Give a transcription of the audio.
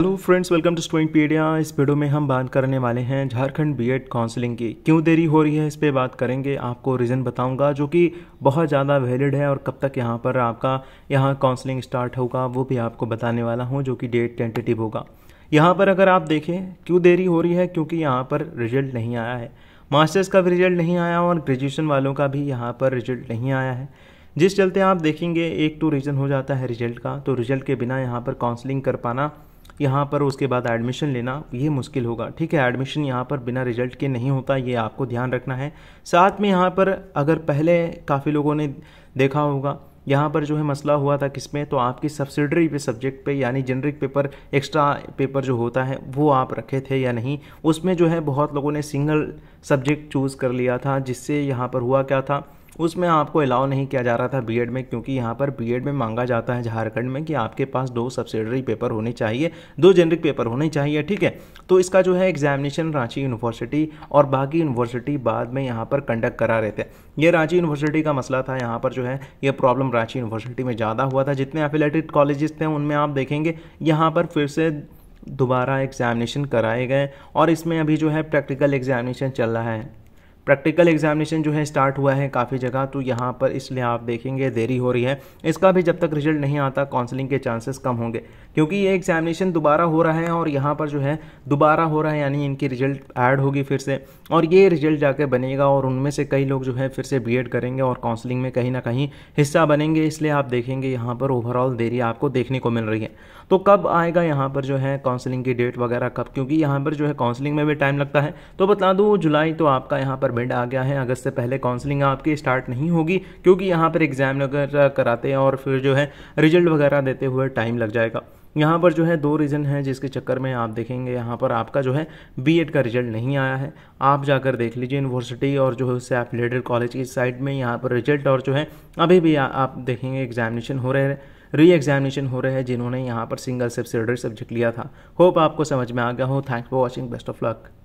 hello friends welcome to student pedia इस video में हम बात करने वाले हैं झारखंड बीएड काउंसलिंग की क्यों देरी हो रही है इस पे बात करेंगे आपको रीज़न बताऊंगा जो कि बहुत ज़्यादा वैलिड है और कब तक यहाँ पर आपका यहाँ काउंसलिंग स्टार्ट होगा वो भी आपको बताने वाला हूँ जो कि डेट टेंटेटिव होगा यहाँ पर अगर आप देखें क्यों देरी हो रही है क्योंकि यहाँ पर रिजल्ट नहीं आया है मास्टर्स का भी रिजल्ट नहीं आया और ग्रेजुएशन वालों का भी यहाँ पर रिजल्ट नहीं आया है जिस चलते आप देखेंगे एक टू तो रीज़न हो जाता है रिजल्ट का तो रिजल्ट के बिना यहाँ पर काउंसलिंग कर पाना यहाँ पर उसके बाद एडमिशन लेना ये मुश्किल होगा ठीक है एडमिशन यहाँ पर बिना रिजल्ट के नहीं होता ये आपको ध्यान रखना है साथ में यहाँ पर अगर पहले काफ़ी लोगों ने देखा होगा यहाँ पर जो है मसला हुआ था किस में तो आपकी सब्सिडरी पे सब्जेक्ट पे यानी जेनरिक पेपर एक्स्ट्रा पेपर जो होता है वो आप रखे थे या नहीं उसमें जो है बहुत लोगों ने सिंगल सब्जेक्ट चूज़ कर लिया था जिससे यहाँ पर हुआ क्या था उसमें आपको अलाउ नहीं किया जा रहा था बी में क्योंकि यहाँ पर बी में मांगा जाता है झारखंड में कि आपके पास दो सब्सिडरी पेपर होने चाहिए दो जेनरिक पेपर होने चाहिए ठीक है तो इसका जो है एग्जामिनेशन रांची यूनिवर्सिटी और बाकी यूनिवर्सिटी बाद में यहाँ पर कंडक्ट करा रहे थे ये रांची यूनिवर्सिटी का मसला था यहाँ पर जो है ये प्रॉब्लम रांची यूनिवर्सिटी में ज़्यादा हुआ था जितने एफिलेटेड कॉलेजेस थे उनमें आप देखेंगे यहाँ पर फिर से दोबारा एग्जामिनेशन कराए गए और इसमें अभी जो है प्रैक्टिकल एग्जामिनेशन चल रहा है प्रैक्टिकल एग्जामिनेशन जो है स्टार्ट हुआ है काफ़ी जगह तो यहाँ पर इसलिए आप देखेंगे देरी हो रही है इसका भी जब तक रिजल्ट नहीं आता काउंसलिंग के चांसेस कम होंगे क्योंकि ये एग्जामिनेशन दोबारा हो रहा है और यहाँ पर जो है दोबारा हो रहा है यानी इनकी रिजल्ट ऐड होगी फिर से और ये रिजल्ट जाके बनेगा और उनमें से कई लोग जो है फिर से बी करेंगे और काउंसलिंग में कहीं ना कहीं हिस्सा बनेंगे इसलिए आप देखेंगे यहाँ पर ओवरऑल देरी आपको देखने को मिल रही है तो कब आएगा यहाँ पर जो है काउंसलिंग की डेट वगैरह कब क्योंकि यहाँ पर जो है काउंसलिंग में भी टाइम लगता है तो बता दूँ जुलाई तो आपका यहाँ पर पर मिड आ गया है अगस्त से पहले काउंसलिंग आपकी स्टार्ट नहीं होगी क्योंकि यहाँ पर एग्ज़ाम वगैरह कराते हैं और फिर जो है रिजल्ट वगैरह देते हुए टाइम लग जाएगा यहाँ पर जो है दो रीज़न है जिसके चक्कर में आप देखेंगे यहाँ पर आपका जो है बीएड का रिजल्ट नहीं आया है आप जाकर देख लीजिए यूनिवर्सिटी और जो है उससे लेडर कॉलेज की साइड में यहाँ पर रिजल्ट और जो है अभी भी आ, आप देखेंगे एग्जामिनेशन हो रहे हैं री एग्जामिनेशन हो रहे हैं जिन्होंने यहाँ पर सिंगल सब्सिडरी सब्जेक्ट लिया था होप आपको समझ में आ गया हो thank for watching best of luck